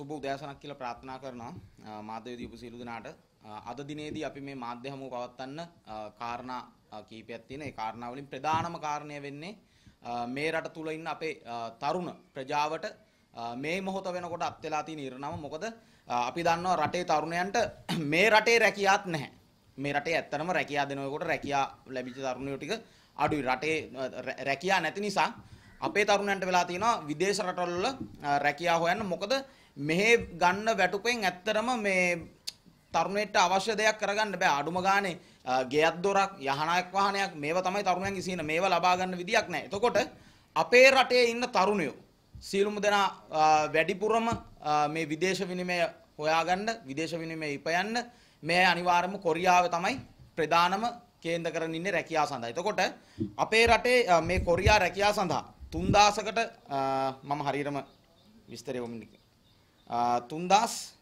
සුබ උදෑසනක් කියලා ප්‍රාර්ථනා කරනවා මාධ්‍යවේදී උපසිරු දනාට අද දිනේදී අපි මේ මාධ්‍ය හමුව පවත්වන්න කාරණා කීපයක් තියෙන ඒ කාරණා වලින් ප්‍රධානම කාරණය වෙන්නේ මේ රට තුල ඉන්න අපේ තරුණ ප්‍රජාවට මේ මොහොත වෙනකොට අත් වෙලා තියෙන ඉරණම මොකද අපි දන්නවා රටේ තරුණයන්ට මේ රටේ රැකියාවක් නැහැ මේ රටේ ඇත්තටම රැකියාව දෙනකොට රැකියාව ලැබිච්ච තරුණයෝ ටික අඩුයි රටේ රැකියාව නැති නිසා අපේ තරුණයන්ට වෙලා තියෙනවා විදේශ රටවල රැකියාව හොයන්න මොකද මෙහෙ ගන්න වැටුපෙන් ඇත්තරම මේ තරුණයට අවශ්‍ය දෙයක් කරගන්න බෑ අඩුම ගානේ ගෙයක් දොරක් යහනායක් වාහනයක් මේවා තමයි තරුණයන් ඉසින මේවා ලබා ගන්න විදියක් නැහැ. එතකොට අපේ රටේ ඉන්න තරුණයෝ සියලුම දෙනා වැඩිපුරම මේ විදේශ විනිමය හොයාගන්න විදේශ විනිමය ඉපයන්න මේ අනිවාර්යම කොරියාව තමයි ප්‍රධානම කේන්ද්‍ර කරගෙන ඉන්නේ රැකියාව සඳහා. එතකොට අපේ රටේ මේ කොරියා රැකියාව සඳහා 3000කට මම හරියටම විස්තරය ඔමිනික තුන්දස්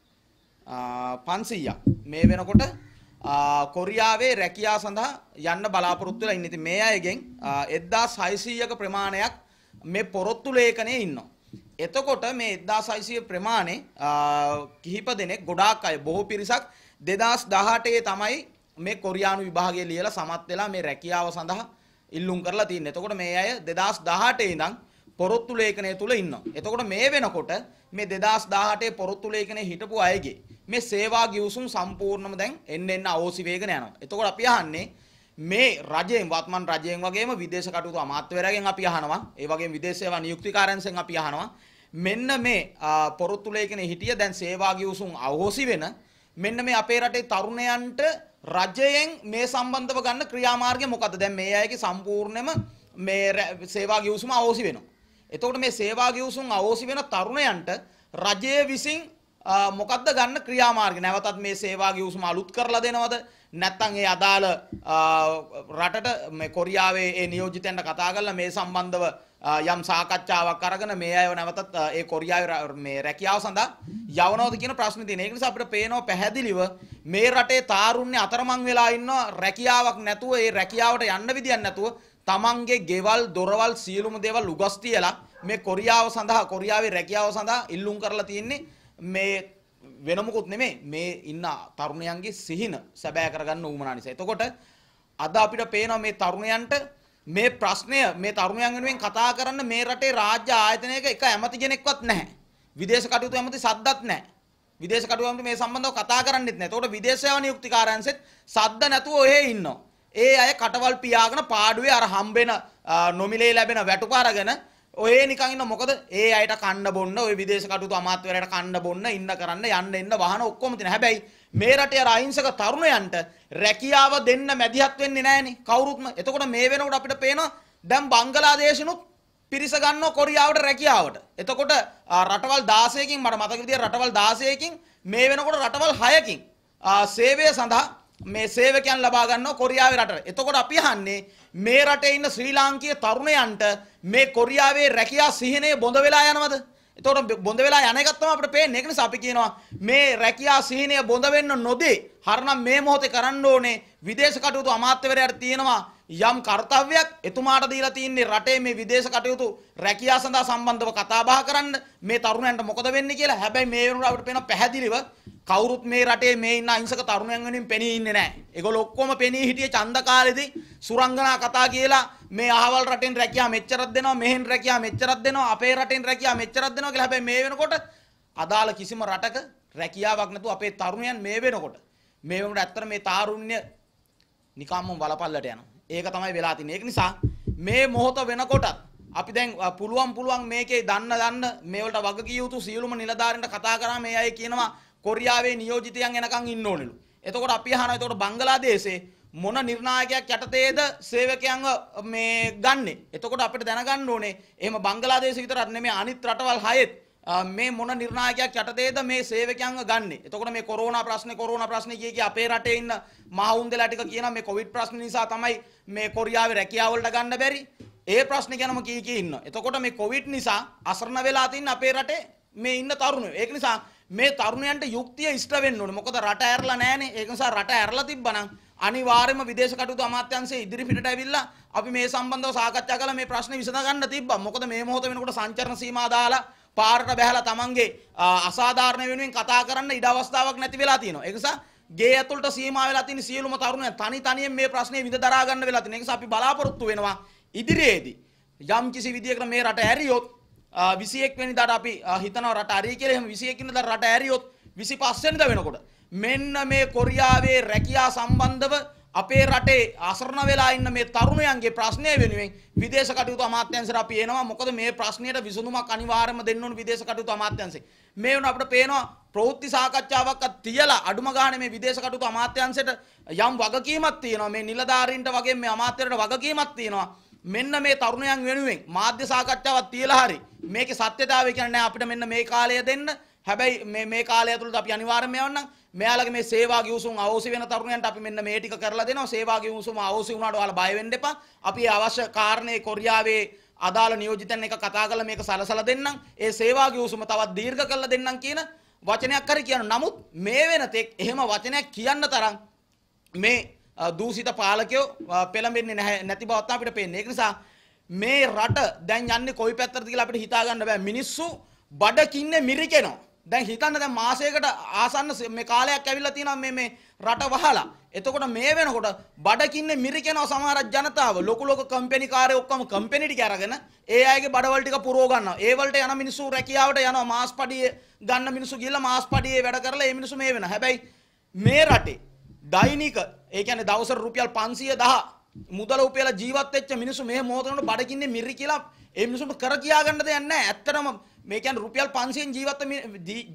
පන්සීයක් මේ වෙනකොට කොරියාවේ රැකියා සඳහා යන්න බලාපොරොත්තුලා ඉන්න ඉතින් මේ අයගෙන් එද්දා සයිසීයක ප්‍රමාණයක් මේ පොරොත්තු ලේඛනයේ ඉන්නවා. එතකොට මේ එද්දා සයිසිය ප්‍රමාණය කිහිප දෙනෙක් ගොඩාක් අය බොහෝ පිරිසක් දෙදස් දහටේ තමයි මේ කොරියානු විභාගය ලියලා සමත් වෙලා මේ රැකියාව සඳහා ඉල්ලුම් කරලා තියන්නේ. එතකොට මේ අය දෙදස් දහටේ ඉඳන් පොරොත්තු ලේඛනය තුල ඉන්නවා. එතකොට මේ වෙනකොට මේ 2018 පොරොත්තු ලේඛනයේ හිටපු අයගේ මේ සේවා ගිවිසුම් සම්පූර්ණම දැන් එන්න එන්න අවෝසි වේගන යනවා. එතකොට අපි අහන්නේ මේ රජයෙන් වත්මන් රජයෙන් වගේම විදේශ කටයුතු අමාත්‍යවරයාගෙන් අපි අහනවා. ඒ වගේම විදේශ සේවා නියුක්තිකාරයන්සෙන් අපි අහනවා. මෙන්න මේ පොරොත්තු ලේඛනයේ හිටිය දැන් සේවා ගිවිසුම් අවෝසි වෙන මෙන්න මේ අපේ රටේ තරුණයන්ට රජයෙන් මේ සම්බන්ධව ගන්න ක්‍රියාමාර්ගය මොකද්ද? දැන් මේ අයගේ සම්පූර්ණයෙන්ම මේ සේවා ගිවිසුම අවෝසි වෙනවා. එතකොට මේ සේවා ගිවිසුම් අවෝසි වෙන තරුණයන්ට රජය විසින් මොකක්ද ගන්න ක්‍රියාමාර්ග නැවතත් මේ සේවා ගිවිසුම අලුත් කරලා දෙනවද නැත්නම් ඒ අදාළ රටට මේ කොරියාවේ ඒ නියෝජිතයන්ට කතා කරලා මේ සම්බන්ධව යම් සාකච්ඡාවක් අරගෙන මේ අයව නැවතත් ඒ කොරියාවේ මේ රැකියාව සඳහා යවනවද කියන ප්‍රශ්නේ තියෙනවා. ඒක නිසා අපිට පේනවා පැහැදිලිව මේ රටේ තාරුණ්‍ය අතරමං වෙලා ඉන්නවා රැකියාවක් නැතුව ඒ රැකියාවට යන්න විදියක් නැතුව තමන්ගේ ගෙවල් දොරවල් සියලුම දේවල් උගස් තියලා මේ කොරියාව සඳහා කොරියාවේ රැකියාව සඳහා ඉල්ලුම් කරලා තියෙන්නේ මේ වෙන මොකුත් නෙමෙයි මේ ඉන්න තරුණයන්ගේ සිහින සැබෑ කරගන්න උවමනා නිසා. එතකොට අද අපිට පේනවා මේ තරුණයන්ට මේ ප්‍රශ්නය මේ තරුණයන් වෙනුවෙන් කතා කරන්න මේ රටේ රාජ්‍ය ආයතනයක එක ඇමති කෙනෙක්වත් නැහැ. විදේශ කටයුතු ඇමති සද්දත් නැහැ. විදේශ කටයුතු ඇමති මේ සම්බන්ධව කතා කරන්නෙත් නැහැ. එතකොට විදේශ සේවා නියුක්තිකාරයන්සෙත් සද්ද නැතුව ඔහෙ ඉන්නවා. ඒ අය කටවල් පියාගෙන පාඩුවේ අර හම්බෙන නොමිලේ ලැබෙන වැටුප අරගෙන ඔය නිකන් ඉන්න මොකද ඒ අයට කන්න බොන්න ওই විදේශ කටයුතු අමාත්‍යවරයාට කන්න බොන්න ඉන්න කරන්න යන්න එන්න වාහන ඔක්කොම තියෙන. හැබැයි මේ රටේ අර අහිංසක තරුණයන්ට රැකියාව දෙන්න මැදිහත් වෙන්නේ නැහනේ කවුරුත්ම. එතකොට මේ වෙනකොට අපිට පේනවා දැන් බංගලාදේශිනුත් පිරිස ගන්නවා කොරියාවට රැකියාවට. එතකොට රටවල් 16කින් මට මතක විදියට රටවල් 16කින් මේ වෙනකොට රටවල් 6කින් සේවය සඳහා මේ සේවකයන් ලබා ගන්නවා කොරියාවේ රටට. එතකොට අපි අහන්නේ මේ රටේ ඉන්න ශ්‍රී ලාංකීය තරුණයන්ට මේ කොරියාවේ රැකියා සිහිනේ බොඳ වෙලා යනවද? එතකොට බොඳ වෙලා යන එකක් තමයි අපිට පේන්නේ. ඒක නිසා අපි කියනවා මේ රැකියා සිහිනය බොඳ වෙන්න නොදී හරනම් මේ මොහොතේ කරන්න ඕනේ විදේශ කටයුතු අමාත්‍යවරයාට තියෙනවා යම් කාර්යයක් එතුමාට දීලා තියෙන්නේ රටේ මේ විදේශ කටයුතු රැකියා සඳහා සම්බන්ධව කතා බහ කරන්න මේ තරුණයන්ට මොකද වෙන්නේ කියලා. හැබැයි මේ වෙනුවට අපිට පේන පැහැදිලිව කවුරුත් මේ රටේ මේ ඉන්න අහිංසක තරුණයන් වෙනින් පෙනී ඉන්නේ නැහැ. ඒගොල්ලෝ ඔක්කොම පෙනී හිටියේ ඡන්ද කාලෙදී සුරංගනා කතා කියලා මේ අහවල් රටෙන් රැකියා මෙච්චරක් දෙනවා, මෙහෙන් රැකියා මෙච්චරක් දෙනවා, අපේ රටෙන් රැකියා මෙච්චරක් දෙනවා කියලා. හැබැයි මේ වෙනකොට අදාළ කිසිම රටක රැකියාවක් නැතුව අපේ තරුණයන් මේ වෙනකොට මේ වෙනකොට ඇත්තට මේ තාරුණ්‍ය නිකම්ම වලපල්ලට යනවා. ඒක තමයි වෙලා තින්නේ. ඒක නිසා මේ මොහොත වෙනකොටත් අපි දැන් පුළුවන් පුළුවන් මේකේ දන්න දන්න මේවලට වග කිය යුතු සියලුම නිලධාරීන්ට කතා කරා මේ අය කියනවා කොරියාවේ නියෝජිතයන් එනකන් ඉන්න ඕනෙලු. එතකොට අපි අහනවා එතකොට බංගලාදේශේ මොන නිර්ණායකයක් යටතේද සේවකයන්ව මේ ගන්නෙ. එතකොට අපිට දැනගන්න ඕනේ එහෙම බංගලාදේශ විතරක් නෙමෙයි අනිත් රටවල් හයෙත් මේ මොන නිර්ණායකයක් යටතේද මේ සේවකයන්ව ගන්නෙ. එතකොට මේ කොරෝනා ප්‍රශ්නේ කොරෝනා ප්‍රශ්නේ කිය කිය අපේ රටේ ඉන්න මහවුන්දලා ටික කියන මේ කොවිඩ් ප්‍රශ්න නිසා තමයි මේ කොරියාවේ රැකියාව වලට ගන්න බැරි. ඒ ප්‍රශ්නේ ගැනම කී කී ඉන්නවා. එතකොට මේ කොවිඩ් නිසා අසරණ වෙලා තින්න අපේ රටේ මේ ඉන්න තරුණයෝ. ඒක නිසා මේ තරුණයන්ට යුක්තිය ඉෂ්ට වෙන්න ඕනේ. මොකද රට ඇරලා නැහනේ. ඒක නිසා රට ඇරලා තිබ්බනම් අනිවාර්යයෙන්ම විදේශ කටයුතු අමාත්‍යාංශයේ ඉදිරි පිටට ඇවිල්ලා අපි මේ සම්බන්ධව සාකච්ඡා කරලා මේ ප්‍රශ්නේ විසඳ ගන්න තිබ්බා. මොකද මේ මොහොත වෙනකොට සංචරණ සීමා දාලා පාරට බැහැලා තමන්ගේ අසාධාරණ වෙනුවෙන් කතා කරන්න ඉඩ අවස්ථාවක් නැති වෙලා තියෙනවා. ඒ නිසා ගේ ඇතුළට සීමා වෙලා තියෙන සියලුම තරුණයන් තනි තනියෙන් මේ ප්‍රශ්නේ විඳ දරා ගන්න වෙලා තියෙනවා. ඒ නිසා අපි බලාපොරොත්තු වෙනවා ඉදිරියේදී යම් කිසි විදියකට මේ රට ඇරියොත් 21 වෙනිදාට අපි හිතනවා රට හරි කියලා. එහෙම 21 වෙනිදා රට ඇරියොත් 25 වෙනිදා වෙනකොට මෙන්න මේ කොරියාවේ රැකියා සම්බන්ධව අපේ රටේ අසරණ වෙලා ඉන්න මේ තරුණයන්ගේ ප්‍රශ්නය වෙනුවෙන් විදේශ කටයුතු අමාත්‍යාංශයට අපි එනවා. මොකද මේ ප්‍රශ්නයට විසඳුමක් අනිවාර්යයෙන්ම දෙන්න ඕන විදේශ කටයුතු අමාත්‍යාංශේ. මේ වෙන අපිට පේනවා ප්‍රවෘත්ති සාකච්ඡාවක් තියලා අඩුම ගානේ මේ විදේශ කටයුතු අමාත්‍යාංශයට යම් වගකීමක් තියෙනවා. මේ නිලධාරීන්ට වගේ මේ අමාත්‍යරට වගකීමක් තියෙනවා. මෙන්න මේ තරුණයන් වෙනුවෙන් මාධ්‍ය සාකච්ඡාවක් තියලා හරි මේකේ සත්‍යතාවය කියන්නේ නැහැ අපිට මෙන්න මේ කාලය දෙන්න හැබැයි මේ මේ කාලය ඇතුළත අපි අනිවාර්යයෙන්ම යවන්නම් මෙයාලගේ මේ සේවා ගිවිසුම් අවශ්‍ය වෙන තරුණයන්ට අපි මෙන්න මේ ටික කරලා දෙනවා සේවා ගිවිසුම අවශ්‍ය වුණාට ඔයාලා බය වෙන්න එපා අපි අවශ්‍ය කාරණේ කොරියාවේ අදාළ නියෝජිතයන් එක කතා කරලා මේක සලසලා දෙන්නම් ඒ සේවා ගිවිසුම තවත් දීර්ඝ කරලා දෙන්නම් කියන වචනයක් හරි කියන නමුත් මේ වෙනතෙක් එහෙම වචනයක් කියන්න තරම් මේ දූසිත පාලකයෝ පෙළඹෙන්නේ නැහැ නැති බවත් අපිට පේන්නේ. ඒක නිසා මේ රට දැන් යන්නේ කොයි පැත්තටද කියලා අපිට හිතා ගන්න බෑ. මිනිස්සු බඩකින්නේ මිරිකෙනවා. දැන් හිතන්න දැන් මාසයකට ආසන්න මේ කාලයක් ඇවිල්ලා තියෙනවා මේ මේ රට වහලා. එතකොට මේ වෙනකොට බඩකින්නේ මිරිකෙනව සමහර ජනතාව ලොකු ලොකු කම්පැනි කාර්යය ඔක්කොම කම්පැනි ටික අරගෙන ඒ අයගේ බඩවල ටික පුරව ගන්නවා. ඒ වලට යන මිනිස්සු රැකියාවට යනවා මාස්පඩියේ ගන්න මිනිස්සු ගිහලා මාස්පඩියේ වැඩ කරලා ඒ මිනිස්සු මේ වෙනවා. හැබැයි මේ රටේ දෛනික ඒ කියන්නේ දවසට රුපියල් 510 මුදල උපයලා ජීවත් වෙච්ච මිනිස්සු මේ මොහොතේම බඩගින්නේ මිරි කියලා ඒ මිනිස්සුන්ට කර කියා ගන්න දෙයක් නැහැ. ඇත්තටම මේ කියන්නේ රුපියල් 500න් ජීවත්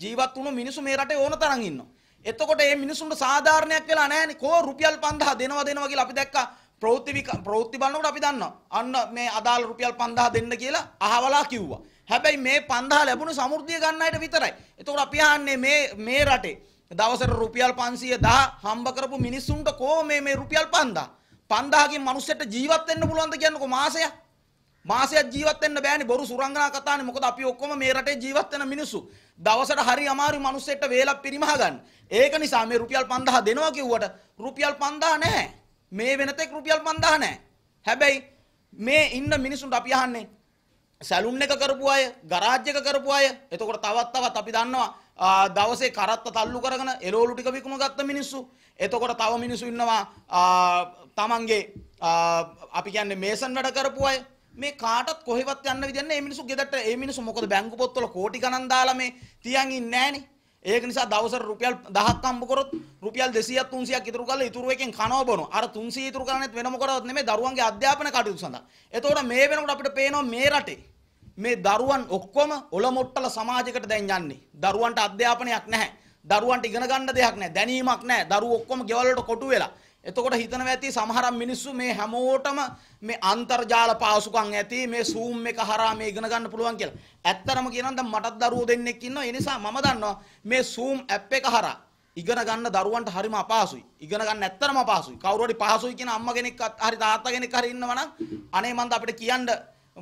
ජීවත් වුණු මිනිස්සු මේ රටේ ඕන තරම් ඉන්නවා. එතකොට මේ මිනිස්සුන්ට සාධාරණයක් වෙලා නැහැනේ. කෝ රුපියල් 5000 දෙනවා දෙනවා කියලා අපි දැක්කා. ප්‍රවෘත්ති ප්‍රවෘත්ති බලනකොට අපි දන්නවා. අන්න මේ අදාළ රුපියල් 5000 දෙන්න කියලා අහවලා කිව්වා. හැබැයි මේ 5000 ලැබුණු සමෘද්ධිය ගන්න අයට විතරයි. එතකොට අපි අහන්නේ මේ මේ රටේ දවසට රුපියල් 500 හම්බ කරපු මිනිස්සුන්ට කෝ මේ මේ රුපියල් 5000 5000කින් මිනිස්සුන්ට ජීවත් වෙන්න පුළුවන්ද කියන්නකෝ මාසයක් මාසයක් ජීවත් වෙන්න බෑනේ බොරු සුරංගනා කතානේ මොකද අපි ඔක්කොම මේ රටේ ජීවත් වෙන මිනිස්සු දවසට හරි අමාරු මිනිස්සෙක්ට වේලක් පිරිමහ ගන්න. ඒක නිසා මේ රුපියල් 5000 දෙනවා කිව්වට රුපියල් 5000 නැහැ. මේ වෙනතෙක් රුපියල් 5000 නැහැ. හැබැයි මේ ඉන්න මිනිසුන්ට අපි අහන්නේ සැලුන් එක කරපු අය ගරාජ් එක කරපු අය එතකොට තවත් තවත් අපි දන්නවා දවසේ කරත්ත තල්ලු කරගෙන එලෝලු ටික විකුණ ගත්ත මිනිස්සු එතකොට තව මිනිස්සු ඉන්නවා තමන්ගේ අපි කියන්නේ මේසන් වැඩ කරපු අය මේ කාටත් කොහෙවත් යන්න විදිහක් නැහැ මේ මිනිස්සු ගෙදරට මේ මිනිස්සු මොකද බැංකු පොත්වල කෝටි ගණන් දාලා මේ තියන් ඉන්නේ නැහනේ ඒක නිසා දවසට රුපියල් 1000ක් හම්බ කරොත් රුපියල් 200ක් 300ක් ඉතුරු කරලා ඉතුරු එකෙන් කනවා බොනවා. අර 300 ඉතුරු කරන්නේත් වෙන මොකටවත් නෙමෙයි දරුවන්ගේ අධ්‍යාපන කටයුතු සඳහා. එතකොට මේ වෙනකොට අපිට පේනවා මේ රටේ මේ දරුවන් ඔක්කොම ඔලමුට්ටල සමාජයකට දැන් යන්නේ. දරුවන්ට අධ්‍යාපනයක් නැහැ. දරුවන්ට ඉගෙන ගන්න දෙයක් නැහැ. දැනීමක් නැහැ. දරුවෝ ඔක්කොම ගෙවල් වලට කොටු වෙලා. එතකොට හිතනවා ඇති සමහර මිනිස්සු මේ හැමෝටම මේ අන්තර්ජාල පාසුකම් ඇති මේ Zoom එක හරහා මේ ඉගෙන ගන්න පුළුවන් කියලා. ඇත්තරම කියනවා දැන් මටත් දරුවෝ දෙන්නෙක් ඉන්නවා. ඒ නිසා මම දන්නවා මේ Zoom app එක හරහා ඉගෙන ගන්න දරුවන්ට හරිම අපහසුයි. ඉගෙන ගන්න ඇත්තරම අපහසුයි. කවුරු හරි පහසුයි කියන අම්මා කෙනෙක් හරි තාත්තා කෙනෙක් හරි ඉන්නවා නම් අනේ මන්ද අපිට කියන්න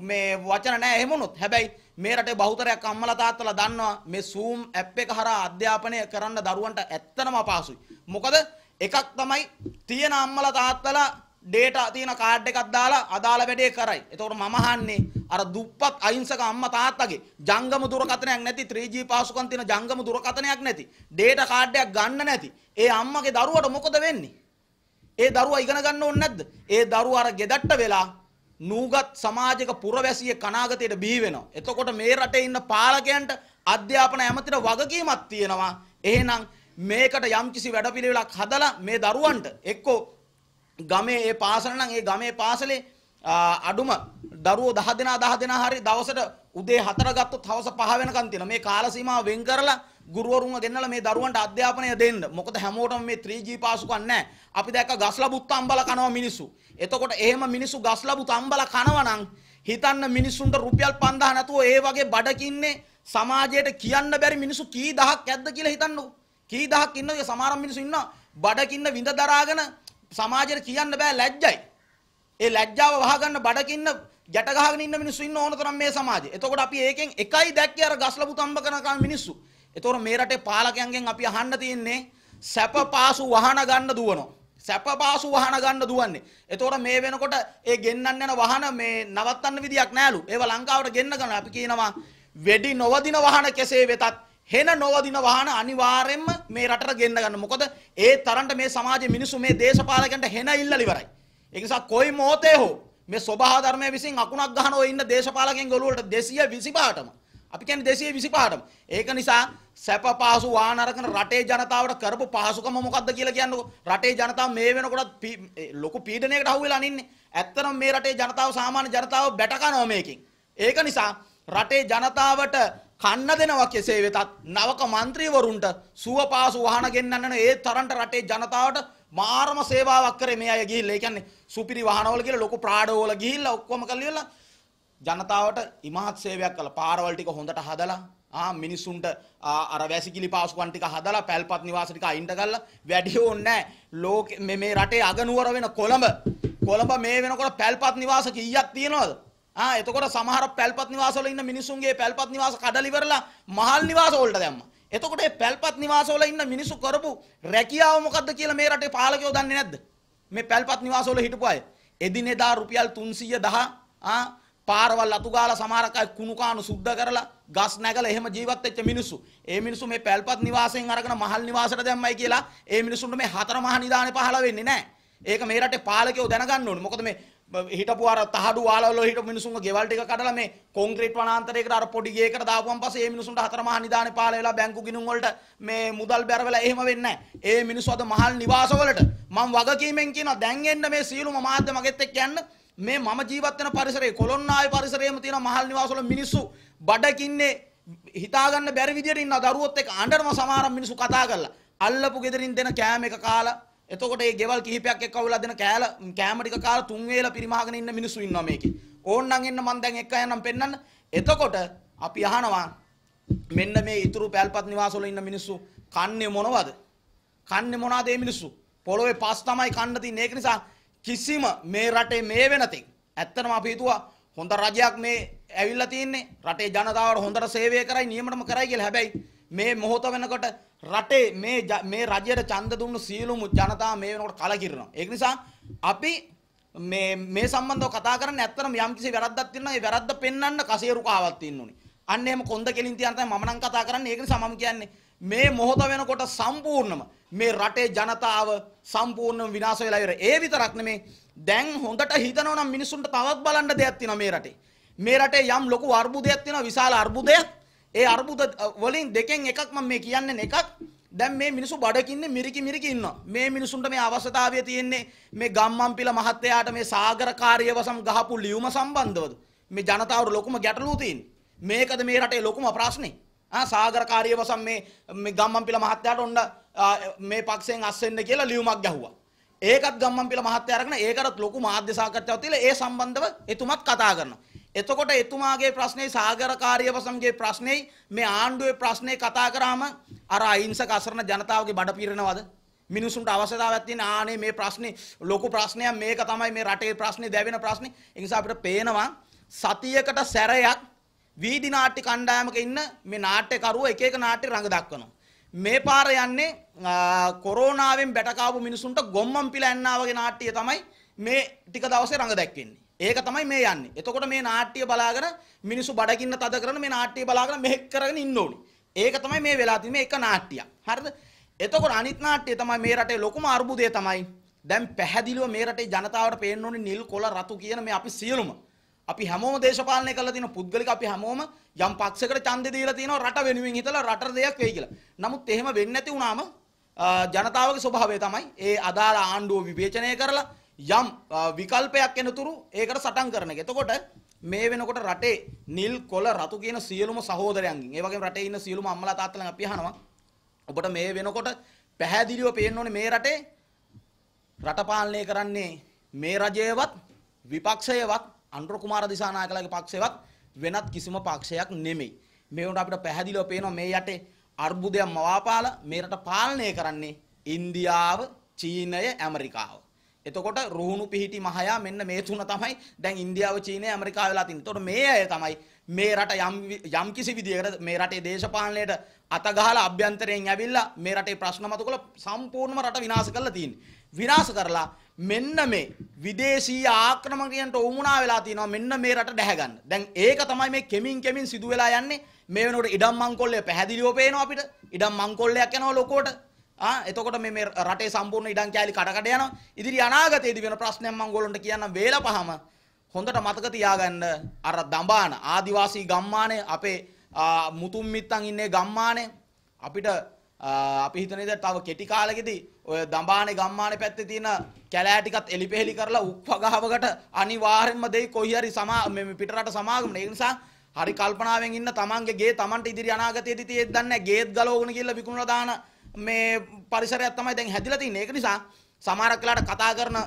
මේ වචන නෑ එහෙම වුණොත්. හැබැයි මේ රටේ බහුතරයක් අම්මලා තාත්තලා දන්නවා මේ Zoom app එක හරහා අධ්‍යාපනය කරන්න දරුවන්ට ඇත්තම අපහසුයි. මොකද එකක් තමයි තියෙන අම්මලා තාත්තලා ඩේටා තියෙන කාඩ් එකක් දාලා අදාළ වැඩේ කරයි. එතකොට මම අහන්නේ අර දුප්පත් අහිංසක අම්මා තාත්තගේ ජංගම දුරකථනයක් නැති 3G පාසුකම් තියෙන ජංගම දුරකථනයක් නැති ඩේටා කාඩ් එකක් ගන්න නැති ඒ අම්මගේ දරුවට මොකද වෙන්නේ? ඒ දරුවා ඉගෙන ගන්න ඕනේ නැද්ද? ඒ දරුවා අර ගෙදට්ට වෙලා නූගත් සමාජික පුරවැසිය කනාගතයට බිහි වෙනවා. එතකොට මේ රටේ ඉන්න පාලකයන්ට අධ්‍යාපන ඇමතිට වගකීමක් තියෙනවා. එහෙනම් මේකට යම්කිසි වැඩපිළිවෙලක් හදලා මේ දරුවන්ට එක්කෝ ගමේ ඒ පාසල නම් ඒ ගමේ පාසලේ අඩුම දරුවෝ 10 දෙනා 10 දෙනා හරි දවසට උදේ 4 ගත්තොත් හවස 5 වෙනකන් තියෙන මේ කාල සීමාව වෙන් කරලා ගුරුවරුන්ව ගෙන්නලා මේ දරුවන්ට අධ්‍යාපනය දෙන්න. මොකද හැමෝටම මේ 3G පාසුකම් නැහැ. අපි දැක්ක ගස් ලබුත් අම්බල කනවා මිනිස්සු. එතකොට එහෙම මිනිස්සු ගස් ලබුත් අම්බල කනවා නම් හිතන්න මිනිස්සුන්ට රුපියල් 5000 නැතුව ඒ වගේ බඩකින්නේ සමාජයට කියන්න බැරි මිනිස්සු කී දහයක් ඇද්ද කියලා හිතන්නකෝ. කී දහක් ඉන්නද සමහර මිනිස්සු ඉන්නවා බඩකින්න විඳ දරාගෙන සමාජයට කියන්න බෑ ලැජ්ජයි. ඒ ලැජ්ජාව වහගන්න බඩකින්න ගැට ගහගෙන ඉන්න මිනිස්සු ඉන්න ඕන තරම් මේ සමාජේ. එතකොට අපි ඒකෙන් එකයි දැක්කේ අර ගස්ලබු තම්බ කරන කම මිනිස්සු. එතකොට මේ රටේ පාලකයන්ගෙන් අපි අහන්න තියෙන්නේ සැප පාසු වහන ගන්න දුවනවා. සැප පාසු වහන ගන්න දුවන්නේ. එතකොට මේ වෙනකොට ඒ ගෙන්නන්න යන වාහන මේ නවත්තන්න විදියක් නෑලු. ඒවා ලංකාවට ගෙන්න ගන්න අපි කියනවා වෙඩි නොවදින වාහන කෙසේ වෙතත් හෙන නොවදින වාහන අනිවාර්යෙන්ම මේ රටට ගෙන්න ගන්න. මොකද ඒ තරම්ට මේ සමාජයේ මිනිස්සු මේ දේශපාලකයන්ට හෙන ඉල්ලලා ඉවරයි. ඒ නිසා කොයි මොහොතේ හෝ මේ ස්වභාව ධර්මයේ විසින් අකුණක් ගහන ඔය ඉන්න දේශපාලකයන්ගේ ඔළුවට 225ටම අපි කියන්නේ 225ටම. ඒක නිසා සැප පහසු වාහන අරගෙන රටේ ජනතාවට කරපු පහසුකම මොකද්ද කියලා කියන්නකෝ. රටේ ජනතාව මේ වෙනකොටත් ලොකු පීඩනයකට අහු වෙලා අනින්නේ. ඇත්තනම් මේ රටේ ජනතාව සාමාන්‍ය ජනතාව බැට කනවා මේකෙන්. ඒක නිසා රටේ ජනතාවට කන්න දෙනවා කෙසේ වෙතත් නවක മന്ത്രിවරුන්ට සුවපාසු වහන ගෙන්නන්න ඒ තරම්ට රටේ ජනතාවට මාරම සේවාවක් කරේ මේ අය ගිහිල්ලා. ඒ කියන්නේ සුපිරි වාහනවල කියලා ලොකු ප්‍රාඩෝ වල ගිහිල්ලා ඔක්කොම කරලා ජනතාවට ඉමහත් සේවයක් කළා. පාරවල් ටික හොඳට හදලා ආ මිනිස්සුන්ට අර වැසිකිලි පාසුකම් ටික හදලා පැල්පත් නිවාස ටික අයින්ට ගල්ලා වැඩි ඕනේ නැහැ. ලෝකෙ මේ රටේ අගනුවර වෙන කොළඹ කොළඹ මේ වෙනකොට පැල්පත් නිවාස කීයක් තියෙනවද? ආ එතකොට සමහර පැල්පත් නිවාසවල ඉන්න මිනිසුන්ගේ පැල්පත් නිවාස කඩලා ඉවරලා මහල් නිවාස වලට දැම්මා. එතකොට මේ පැල්පත් නිවාසවල ඉන්න මිනිසු කරපු රැකියාව මොකද්ද කියලා මේ රටේ පාලකයෝ දන්නේ නැද්ද? මේ පැල්පත් නිවාසවල හිටපු අය. එදිනෙදා රුපියල් 310 ආ පාරවල් අතු ගාලා සමහරක් අය කුණු කාණු සුද්ධ කරලා ගස් නැගලා එහෙම ජීවත් වෙච්ච මිනිස්සු. ඒ මිනිස්සු මේ පැල්පත් නිවාසයෙන් අරගෙන මහල් නිවාසයට දැම්මයි කියලා ඒ මිනිස්සුන්ට මේ හතර මහා නිදානේ පහළ වෙන්නේ නැහැ. ඒක මේ රටේ පාලකයෝ දැනගන්න ඕනේ. මොකද මේ හිටපු අර තහඩු වාලවල හිටපු මිනිසුන්ගේ ගෙවල් ටික කඩලා මේ කොන්ක්‍රීට් වනාන්තරයකට අර පොඩි ගෙයකට දාපුවම පස්සේ ඒ මිනිසුන්ට හතරමහා නිදානේ පාළ වෙලා බැංකු ගිණුම් වලට මේ මුදල් බැර වෙලා එහෙම වෙන්නේ නැහැ. ඒ මිනිස්සු අද මහල් නිවාස වලට මම වගකීමෙන් කියනවා දැන් එන්න මේ සීලුම මාධ්‍ය මගෙත් එක්ක යන්න මේ මම ජීවත් වෙන පරිසරයේ කොළොන්නාය පරිසරයේම තියෙන මහල් නිවාස වල මිනිස්සු බඩකින්නේ හිතාගන්න බැරි විදියට ඉන්න දරුවොත් එක්ක අඬනවා සමහර මිනිස්සු කතා කරලා අල්ලපු ගෙදරින් දෙන කෑම එක කාලා එතකොට ඒ ගෙවල් කිහිපයක් එක්ක අවුලා දෙන කෑල කෑම ටික කාලා තුන් වේල පිරිමහගෙන ඉන්න මිනිස්සු ඉන්නවා මේකේ. ඕන්නම් එන්න මම දැන් එක යන්නම් පෙන්නන්න. එතකොට අපි අහනවා මෙන්න මේ ඉතුරු පැල්පත් නිවාසවල ඉන්න මිනිස්සු කන්නේ මොනවද? කන්නේ මොනවාද මේ මිනිස්සු? පොළොවේ පස් තමයි කන්න තින්නේ. ඒක නිසා කිසිම මේ රටේ මේ වෙනතෙක් ඇත්තටම අපි හිතුවා හොඳ රජයක් මේ ඇවිල්ලා තින්නේ. රටේ ජනතාවට හොඳට සේවය කරයි නියමනම කරයි කියලා. හැබැයි මේ මොහොත වෙනකොට රටේ මේ මේ රජයට ඡන්ද දුන්නු සියලුම ජනතාව මේ වෙනකොට කලකිරනවා. ඒක නිසා අපි මේ මේ සම්බන්ධව කතා කරන්නේ ඇත්තටම යම්කිසි වැරද්දක් තියෙනවා. ඒ වැරද්ද පෙන්වන්න කසේරුකාවක් තියෙනුනේ. අන්න එහෙම කොන්ද කෙලින් තියන තමයි මම නම් කතා කරන්නේ. ඒක නිසා මම කියන්නේ මේ මොහොත වෙනකොට සම්පූර්ණම මේ රටේ ජනතාව සම්පූර්ණම විනාශ වෙලා ඉවරයි. ඒ විතරක් නෙමේ දැන් හොඳට හිතනවා නම් මිනිසුන්ට තවත් බලන්න දෙයක් තියෙනවා මේ රටේ. මේ රටේ යම් ලොකු අර්බුදයක් තියෙනවා විශාල අර්බුදයක්. ඒ අර්බුද වලින් දෙකෙන් එකක් මම මේ කියන්නේ එකක් දැන් මේ මිනිස්සු බඩකින්නේ මිරිකි මිරිකි ඉන්නවා. මේ මිනිසුන්ට මේ අවශ්‍යතාවය තියෙන්නේ මේ ගම්මන්පිල මහත්තයාට මේ සාගර කාර්යවසම් ගහපු ලියුම සම්බන්ධවද? මේ ජනතාවට ලොකුම ගැටලුව තියෙන්නේ. මේකද මේ රටේ ලොකුම ප්‍රශ්නේ? ආ සාගර කාර්යවසම් මේ මේ ගම්මන්පිල මහත්තයාට ඔන්න මේ පක්ෂයෙන් අස්සෙන්න කියලා ලියුමක් ගැහුවා. ඒකත් ගම්මන්පිල මහත්තයා අරගෙන ඒකටත් ලොකු මාධ්‍ය සාකච්ඡාවක් තියලා ඒ සම්බන්ධව එතුමත් කතා කරනවා. එතකොට එතුමාගේ ප්‍රශ්නේ සාගර කාර්යවසම්ගේ ප්‍රශ්නේ මේ ආණ්ඩුවේ ප්‍රශ්නේ කතා කරාම අර අහිංසක අසරණ ජනතාවගේ බඩ පිරෙනවද? මිනිසුන්ට අවශ්‍යතාවයක් තියෙන ආනේ මේ ප්‍රශ්නේ ලොකු ප්‍රශ්නයක් මේක තමයි මේ රටේ ප්‍රශ්නේ දැවෙන ප්‍රශ්නේ. ඒ නිසා අපිට පේනවා සතියකට සැරයක් වීදි නාට්‍ය කණ්ඩායමක ඉන්න මේ නාට්‍යකරුවෝ එක එක නාට්‍ය රඟ දක්වනවා. මේ පාර යන්නේ කොරෝනාවෙන් බැටකාවු මිනිසුන්ට ගොම්මන් පිලන්නා වගේ නාට්‍යය තමයි මේ ටික දවසේ රඟ දැක්වෙන්නේ. ඒක තමයි මේ යන්නේ. එතකොට මේ නාට්‍ය බලාගෙන මිනිස්සු බඩගින්න තද කරන මේ නාට්‍ය බලාගෙන මෙහෙක් කරගෙන ඉන්න ඕනි. ඒක තමයි මේ වෙලා තියෙන්නේ එක නාට්‍යයක්. හරිද? එතකොට අනිත් නාට්‍යය තමයි මේ රටේ ලොකුම අර්බුදය තමයි. දැන් පැහැදිලිව මේ රටේ ජනතාවට පේන්න ඕනේ නිල් කොළ රතු කියන මේ අපි සියලුම අපි හැමෝම දේශපාලනය කරලා තියෙන පුද්ගලික අපි හැමෝම යම් පක්ෂයකට ඡන්දය දීලා තියෙනවා රට වෙනුවෙන් හිතලා රටට දෙයක් වෙයි කියලා. නමුත් එහෙම වෙන්නේ නැති වුණාම ජනතාවගේ ස්වභාවය තමයි ඒ අදාළ ආණ්ඩුව විවේචනය කරලා යම් විකල්පයක් එනතුරු ඒකට සටන් කරන එක. එතකොට මේ වෙනකොට රටේ නිල් කොළ රතු කියන සියලුම සහෝදරයන්ගෙන් ඒ වගේම රටේ ඉන්න සියලුම අම්මලා තාත්තලා අපි අහනවා ඔබට මේ වෙනකොට පැහැදිලිව පේන්න ඕනේ මේ රටේ රට පාලනය කරන්නේ මේ රජයේවත් විපක්ෂයේවත් අනුර කුමාර දිසානායකලගේ පක්ෂයේවත් වෙනත් කිසිම පක්ෂයක් නෙමෙයි. මේ වුණාට අපිට පැහැදිලිව පේනවා මේ යටේ අර්බුදයක් මවාපාලා මේ රට පාලනය කරන්නේ ඉන්දියාව, චීනය, ඇමරිකාව. එතකොට රුහුණු පිහිටි මහයා මෙන්න මේ තුන තමයි දැන් ඉන්දියාව චීනය ඇමරිකාව වෙලා තින්නේ. එතකොට මේ අය තමයි මේ රට යම් යම් කිසි විදියකට මේ රටේ දේශපාලනයට අත ගහලා අභ්‍යන්තරයෙන් ඇවිල්ලා මේ රටේ ප්‍රශ්න මතු කරලා සම්පූර්ණම රට විනාශ කරලා තින්නේ. විනාශ කරලා මෙන්න මේ විදේශීය ආක්‍රමණයන්ට වුමුණා වෙලා තිනවා මෙන්න මේ රට දැහැගන්න. දැන් ඒක තමයි මේ කෙමින් කෙමින් සිදු වෙලා යන්නේ. මේ වෙනකොට ඉඩම් මංකොල්ලය පැහැදිලිව පේනවා අපිට. ඉඩම් මංකොල්ලයක් යනවා ලොකෝට. එතකොට මේ රටේ සම්පූර්ණ ඉඩම් කෑලි කඩ කඩ යනවා. ඉදිරි අනාගතයේදී වෙන ප්‍රශ්නයක් මම ඔයගොල්ලන්ට කියන්නම් වේලපහම හොඳට මතක තියාගන්න අර දඹාන ආදිවාසී ගම්මානේ අපේ මුතුන් මිත්තන් ඉන්නේ ගම්මානේ අපිට අපි හිතන විදිහට තව කෙටි කාලෙකදී ඔය දඹානේ ගම්මානේ පැත්තේ තියෙන කැලෑ ටිකත් එලිපෙහෙලි කරලා උක්වගහවකට අනිවාර්යෙන්ම දෙයි කොයි හරි සමා මේ පිටරට සමාගමන. ඒ නිසා හරි කල්පනාවෙන් ඉන්න තමන්ගේ ගේ තමන්ට ඉදිරි අනාගතයේදී තියෙද්දන්නේ ගේත් ගලවගෙන කියලා විකුණලා දාන මේ පරිසරයක් තමයි දැන් හැදිලා තින්නේ. ඒක නිසා සමහරක් වෙලාවට කතා කරන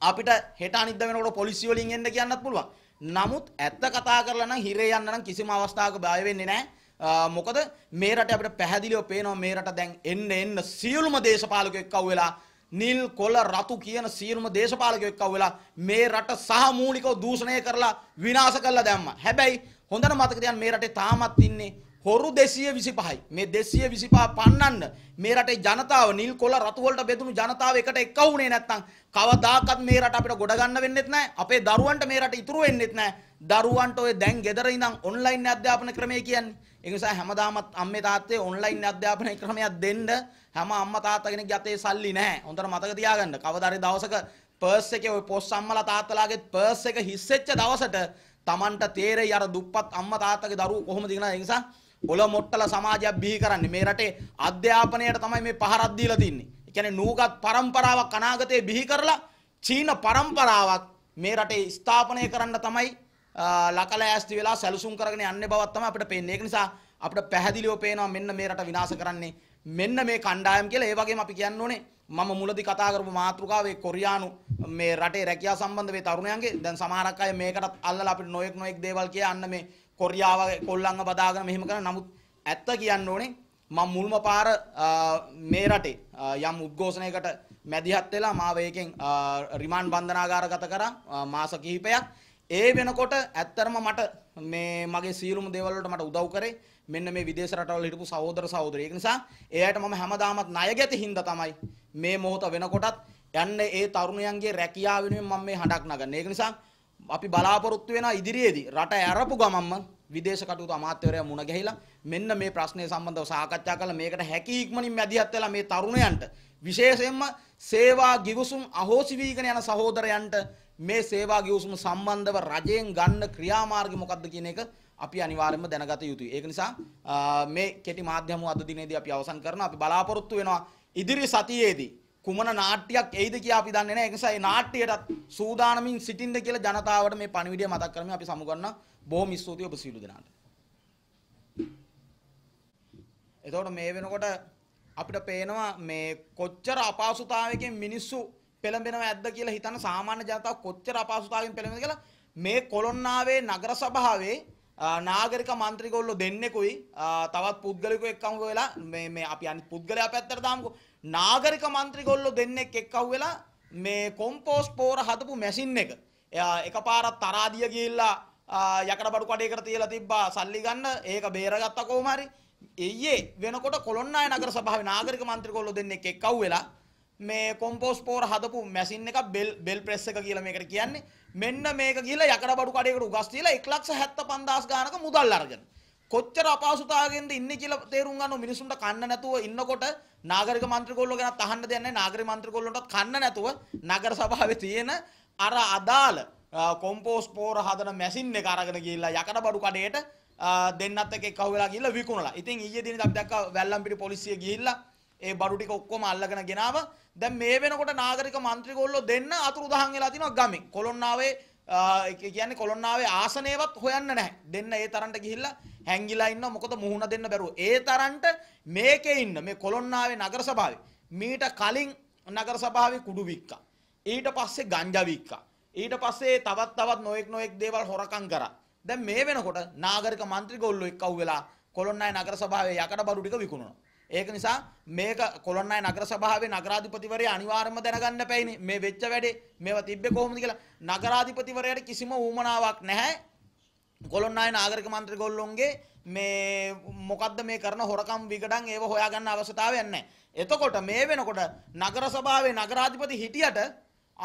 අපිට හෙට අනිද්දා වෙනකොට පොලිසිය වලින් එන්න කියන්නත් පුළුවන්. නමුත් ඇත්ත කතා කරලා නම් හිරේ යන්න නම් කිසිම අවස්ථාවක බය වෙන්නේ නැහැ. මොකද මේ රට අපිට පැහැදිලිව පේනවා මේ රට දැන් එන්න එන්න සියලුම දේශපාලකයෝ එක්කව වෙලා නිල් කොළ රතු කියන සියලුම දේශපාලකයෝ එක්කව වෙලා මේ රට සහ මූලිකව දූෂණය කරලා විනාශ කරලා දැම්මා. හැබැයි හොඳට මතක තියාගන්න මේ රටේ තාමත් ඉන්නේ හොරු 225යි. මේ 225 පන්නන්න මේ රටේ ජනතාව නිල් කොළ රතු වලට බෙදුණු ජනතාව එකට එක වුණේ නැත්නම් කවදාකවත් මේ රට අපිට ගොඩ ගන්න වෙන්නෙත් නැහැ. අපේ දරුවන්ට මේ රට ඉතුරු වෙන්නෙත් නැහැ. දරුවන්ට ඔය දැන් ගෙදර ඉඳන් ඔන්ලයින් අධ්‍යාපන ක්‍රමය කියන්නේ. ඒ නිසා හැමදාමත් අම්මේ තාත්තේ ඔන්ලයින් අධ්‍යාපන ක්‍රමයක් දෙන්න හැම අම්මා තාත්තා කෙනෙක් යතේ සල්ලි නැහැ. හොඳට මතක තියාගන්න. කවදා හරි දවසක පර්ස් එකේ ওই පොස් අම්මලා තාත්තලාගේ පර්ස් එක හිස්සෙච්ච දවසට Tamanට තේරෙයි අර දුප්පත් අම්මා තාත්තගේ දරුවෝ කොහොමද කියලා. ඒ නිසා කොළ මොට්ටල සමාජයක් බිහි කරන්නේ. මේ රටේ අධ්‍යාපනයට තමයි මේ පහරක් දීලා තින්නේ. ඒ කියන්නේ නූගත් પરම්පරාවක් අනාගතේ බිහි කරලා චීන પરම්පරාවක් මේ රටේ ස්ථාපනය කරන්න තමයි ලකලෑස්ති වෙලා සැලසුම් කරගෙන යන්නේ බවක් තමයි අපිට පේන්නේ. ඒක නිසා අපිට පැහැදිලිව පේනවා මෙන්න මේ රට විනාශ කරන්නේ මෙන්න මේ කණ්ඩායම් කියලා. ඒ වගේම අපි කියන්න ඕනේ මම මුලදි කතා කරපු මාතෘකාවේ කොරියානු මේ රටේ රැකියාව සම්බන්ධ මේ තරුණයන්ගේ දැන් සමහරක් අය මේකටත් අල්ලලා අපිට නොයෙක් නොයෙක් දේවල් කියන්න මේ කොරියාව කොල්ලංග බදාගෙන මෙහෙම කරන නමුත් ඇත්ත කියන්න ඕනේ මම මුල්ම පාර මේ රටේ යම් උද්ඝෝෂණයකට මැදිහත් වෙලා මාව ඒකෙන් රිමාන්ඩ් බන්ධනාගාරගත කරා මාස කිහිපයක් ඒ වෙනකොට ඇත්තරම මට මේ මගේ සියලුම දේවල් වලට මට උදව් කරේ මෙන්න මේ විදේශ රටවල හිටපු සහෝදර සහෝදරයෝ. ඒක නිසා එයාට මම හැමදාමත් ණය ගැති හින්දා තමයි මේ මොහොත වෙනකොටත් යන්නේ ඒ තරුණයන්ගේ රැකියාව වෙනුවෙන් මම මේ හඬක් නගන්නේ. ඒක නිසා අපි බලාපොරොත්තු වෙන ඉදිරියේදී රට ඇරපු ගමම්ම විදේශ කටයුතු අමාත්‍යවරයා මුණ ගැහිලා මෙන්න මේ ප්‍රශ්නය සම්බන්ධව සාකච්ඡා කළා මේකට හැකි ඉක්මනින් මැදිහත් වෙලා මේ තරුණයන්ට විශේෂයෙන්ම සේවා ගිවිසුම් අහෝසි වීගෙන යන සහෝදරයන්ට මේ සේවා ගිවිසුම සම්බන්ධව රජයෙන් ගන්න ක්‍රියාමාර්ගය මොකක්ද කියන එක අපි අනිවාර්යයෙන්ම දැනගත යුතුයි. ඒක නිසා මේ කෙටි මාධ්‍යම අද දිනේදී අපි අවසන් කරනවා. අපි බලාපොරොත්තු වෙනවා ඉදිරි සතියේදී කුමන නාට්‍යයක් එයිද කියලා අපි දන්නේ නැහැ. ඒ නිසා මේ නාට්‍යයටත් සූදානමින් සිටින්න කියලා ජනතාවට මේ පණිවිඩය මතක් කරමින් අපි සමු ගන්න බොහොම ස්තුතියි ඔබ සියලු දෙනාට. එතකොට මේ වෙනකොට අපිට පේනවා මේ කොච්චර අපහසුතාවයකින් මිනිස්සු පෙළඹෙනවා ඇද්ද කියලා හිතන සාමාන්‍ය ජනතාව කොච්චර අපහසුතාවකින් පෙළඹෙනද කියලා මේ කොළොන්නාවේ නගර සභාවේ නාගරික മന്ത്രിගොල්ලෝ දෙන්නෙකුයි තවත් පුද්ගලිකයෙක් එකඟ වෙලා මේ මේ අපි අනිත් පුද්ගලයා පැත්තට දාමුකෝ නාගරික മന്ത്രിගොල්ලෝ දෙන්නෙක් එක්කව වෙලා මේ කොම්පෝස්ට් පෝර හදපු මැෂින් එක එයා එකපාරක් තරාදිය ගිහිල්ලා යකඩ බඩු කඩේකට තියලා තිබ්බා සල්ලි ගන්න ඒක බේරගත්තා කොහොම හරි ඊයේ වෙනකොට කොළොන්නාය නගර සභාවේ නාගරික മന്ത്രിගොල්ලෝ දෙන්නෙක් එක්කව වෙලා මේ කොම්පෝස් පෝර හදපු මැසින් එක බෙල් බෙල් ප්‍රෙස් එක කියලා මේකට කියන්නේ මෙන්න මේක ගිහලා යකඩ බඩු කඩේකට උගස් තියලා 175000 ගානක මුදල් අරගෙන කොච්චර අපහසුතාවකින්ද ඉන්නේ කියලා තේරුම් ගන්න මිනිසුන්ට කන්න නැතුව ඉන්නකොට නාගරික මන්ත්‍රීගොල්ලෝ ගැන අහන්න දෙයක් නැහැ නාගරික මන්ත්‍රීගොල්ලොන්ටත් කන්න නැතුව නගර සභාවේ තියෙන අර අදාළ කොම්පෝස්ට් පෝර හදන මැෂින් එක අරගෙන ගිහිල්ලා යකඩ බඩු කඩේට දෙන්නත් එක්ක එකහුව වෙලා ගිහිල්ලා විකුණලා. ඉතින් ඊයේ දිනේ අපි දැක්කා වැල්ලම්පිටි පොලිසිය ගිහිල්ලා ඒ බඩු ටික ඔක්කොම අල්ලගෙන ගෙනාව. දැන් මේ වෙනකොට නාගරික මන්ත්‍රීගොල්ලෝ දෙන්න අතුරුදහන් වෙලා තිනවා ගමෙන්. කොළොන්නාවේ කියන්නේ කොළොන්නාවේ ආසනයවත් හොයන්න නැහැ. දෙන්න ඒ තරමට ගිහිල්ලා හැංගිලා ඉන්න මොකද මුහුණ දෙන්න බැරුව. ඒ තරන්ට මේකේ ඉන්න මේ කොළොන්නාවේ නගර සභාවේ මීට කලින් නගර සභාවේ කුඩු වික්කා. ඊට පස්සේ ගංජා වික්කා. ඊට පස්සේ තවත් තවත් නොඑක් නොඑක් දේවල් හොරකම් කරා. දැන් මේ වෙනකොට නාගරික මන්ත්‍රී ගොල්ලෝ එක්කව වෙලා කොළොන්නාවේ නගර සභාවේ යකඩ බඩු ටික විකුණනවා. ඒක නිසා මේක කොළොන්නයි නගර සභාවේ නගරාධිපතිවරයා අනිවාර්යයෙන්ම දැනගන්න පැයිනේ මේ වෙච්ච වැඩේ මේවා තිබ්බේ කොහොමද කියලා නගරාධිපතිවරයාට කිසිම ඌමනාවක් නැහැ ගොලොන්නයි නාගරික මන්ත්‍ර ගොල්ලොන්ගේ මේ මොකක්ද මේ කරන හොරකම් විකටන් ඒව හොයාගන්න අවස්ථාවයක් නැහැ. එතකොට මේ වෙනකොට නගර සභාවේ නගරාධිපති හිටියට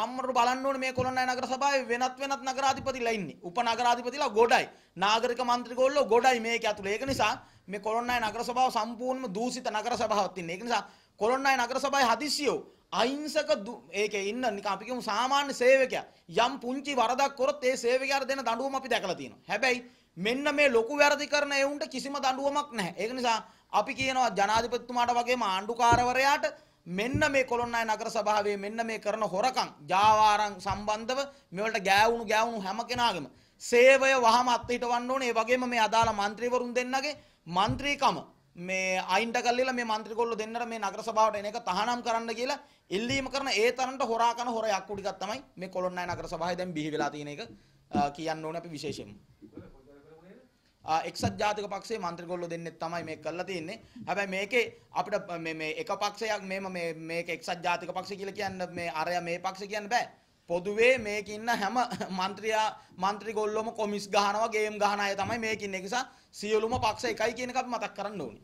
අම්මරු බලන්න ඕනේ මේ කොළොන්නයි නගර සභාවේ වෙනත් වෙනත් නගරාධිපතිලා ඉන්නේ. උපනගරාධිපතිලා ගොඩයි. නාගරික මන්ත්‍රී ගොල්ලෝ ගොඩයි මේක ඇතුලේ. ඒක නිසා මේ කොළොන්නයි නගර සභාව සම්පූර්ණයෙන්ම දූෂිත නගර සභාවක් තින්නේ. ඒක නිසා කොළොන්නයි නගර සභාවේ හදිසියෝ අහිංසක ඒකේ ඉන්න නිකන් අපි කියමු සාමාන්‍ය සේවකයා යම් පුංචි වරදක් කරොත් ඒ සේවකයාට දෙන දඬුවම අපි දැකලා තියෙනවා. හැබැයි මෙන්න මේ ලොකු වැරදි කරන එවුන්ට කිසිම දඬුවමක් නැහැ. ඒක නිසා අපි කියනවා ජනාධිපතිතුමාට වගේම ආණ්ඩුකාරවරයාට මෙන්න මේ කොළොන්නයි නගර සභාවේ මෙන්න මේ කරන හොරකම් ජාවාරම් සම්බන්ධව මෙවලට ගෑවුණු ගෑවුණු හැම කෙනාගේම සේවය වහම අත්හිටවන්න ඕනේ. ඒ වගේම මේ අදාළ മന്ത്രിවරුන් දෙන්නගේ മന്ത്രിකම මේ අයින්ට කල්ලලා මේ മന്ത്രിකොල්ල දෙන්නට මේ නගර සභාවට එන එක තහනම් කරන්න කියලා ඉල්ලීම කරන ඒ තරමට හොරා කන හොර යක්කු ටිකක් තමයි මේ කොළොන්නයි නගර සභාවේ දැන් බිහි වෙලා තියෙන එක කියන්න ඕනේ අපි විශේෂයෙන්ම. එක්සත් ජාතික පක්ෂයේ മന്ത്രിකොල්ල දෙන්නෙත් තමයි මේක කරලා තියෙන්නේ. හැබැයි මේකේ අපිට මේ මේ එක පක්ෂයක් මේම මේ මේක එක්සත් ජාතික පක්ෂය කියලා කියන්න මේ අරයා මේ පක්ෂය කියන්න බෑ. පොදුවේ මේක ඉන්න හැම മന്ത്രിයා മന്ത്രി ගොල්ලොම කොමිස් ගහනවා ගේම් ගහන අය තමයි මේක ඉන්නේ. ඒ නිසා සියලුම පක්ෂ එකයි කියන එක අපි මතක් කරන්න ඕනේ.